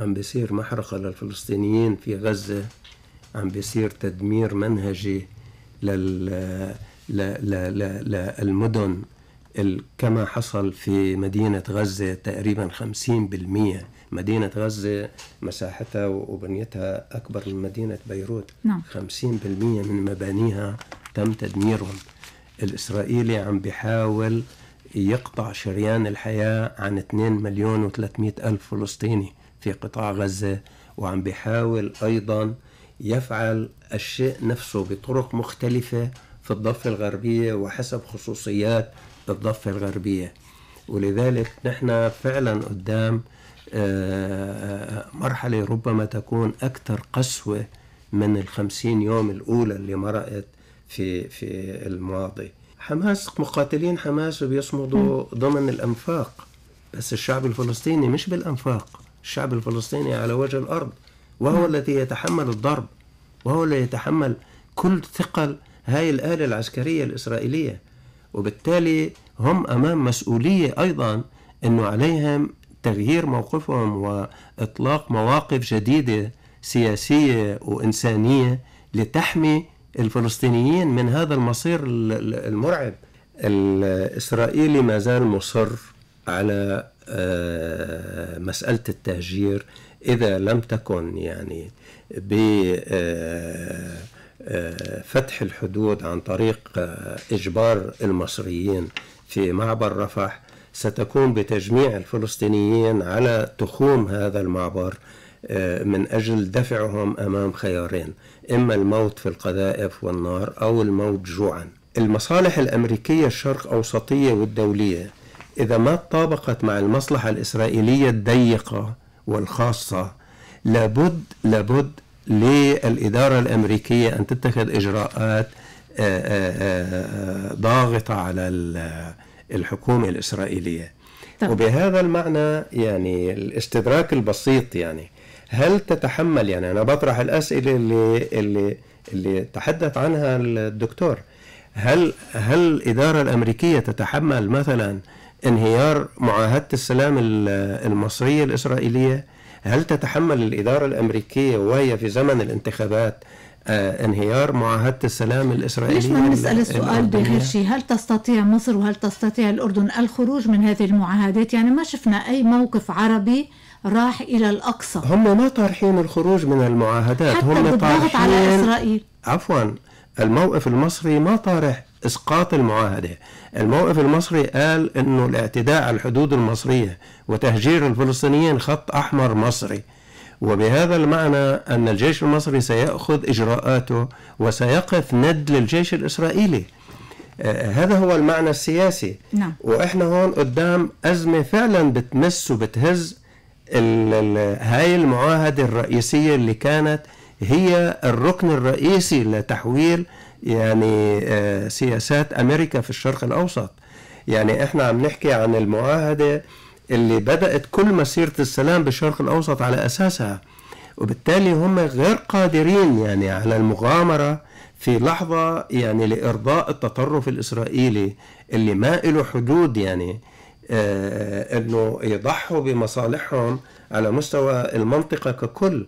عم بيصير محرقة للفلسطينيين في غزة عم بيصير تدمير منهجي لل للمدن كما حصل في مدينة غزة تقريبا 50% مدينة غزة مساحتها وبنيتها أكبر من مدينة بيروت نعم. 50% من مبانيها تم تدميرهم الإسرائيلي عم بيحاول يقطع شريان الحياة عن 2 مليون و300 ألف فلسطيني في قطاع غزة وعم بيحاول أيضا يفعل الشيء نفسه بطرق مختلفة في الضفة الغربية وحسب خصوصيات الضفة الغربية ولذلك نحن فعلا قدام آه، مرحلة ربما تكون أكثر قسوة من الخمسين يوم الأولى اللي مرقت في في الماضي حماس مقاتلين حماس بيصمدوا ضمن الأنفاق بس الشعب الفلسطيني مش بالأنفاق الشعب الفلسطيني على وجه الأرض وهو نعم. الذي يتحمل الضرب وهو الذي يتحمل كل ثقل هاي الآلة العسكرية الإسرائيلية وبالتالي هم أمام مسؤولية أيضا أنه عليهم تغيير موقفهم وإطلاق مواقف جديدة سياسية وإنسانية لتحمي الفلسطينيين من هذا المصير المرعب الإسرائيلي ما زال مصر على آه، مسألة التهجير إذا لم تكن يعني بفتح آه، آه، الحدود عن طريق إجبار المصريين في معبر رفح ستكون بتجميع الفلسطينيين على تخوم هذا المعبر من أجل دفعهم أمام خيارين إما الموت في القذائف والنار أو الموت جوعا المصالح الأمريكية الشرق أوسطية والدولية إذا ما تطابقت مع المصلحة الإسرائيلية الضيقة والخاصة لابد لابد للإدارة الأمريكية أن تتخذ إجراءات آه، آه، آه، ضاغطة على الحكومة الإسرائيلية طبعا. وبهذا المعنى يعني الاستدراك البسيط يعني هل تتحمل يعني أنا بطرح الأسئلة اللي اللي اللي تحدث عنها الدكتور هل هل الإدارة الأمريكية تتحمل مثلا انهيار معاهدة السلام المصرية الإسرائيلية هل تتحمل الإدارة الأمريكية وهي في زمن الانتخابات آه، انهيار معاهدة السلام الإسرائيلية ليش ما نسأل السؤال بغير شيء هل تستطيع مصر وهل تستطيع الأردن الخروج من هذه المعاهدات يعني ما شفنا أي موقف عربي راح إلى الأقصى هم ما طارحين الخروج من المعاهدات حتى هم بالضغط على إسرائيل عفوا الموقف المصري ما طارح إسقاط المعاهدة الموقف المصري قال أنه الاعتداء على الحدود المصرية وتهجير الفلسطينيين خط أحمر مصري وبهذا المعنى أن الجيش المصري سيأخذ إجراءاته وسيقف ند للجيش الإسرائيلي آه، هذا هو المعنى السياسي نعم. وإحنا هون قدام أزمة فعلا بتمس وبتهز هاي المعاهدة الرئيسية اللي كانت هي الركن الرئيسي لتحويل يعني آه، سياسات امريكا في الشرق الاوسط يعني احنا عم نحكي عن المعاهده اللي بدات كل مسيره السلام بالشرق الاوسط على اساسها وبالتالي هم غير قادرين يعني على المغامره في لحظه يعني لارضاء التطرف الاسرائيلي اللي ما له حدود يعني آه، انه يضحوا بمصالحهم على مستوى المنطقه ككل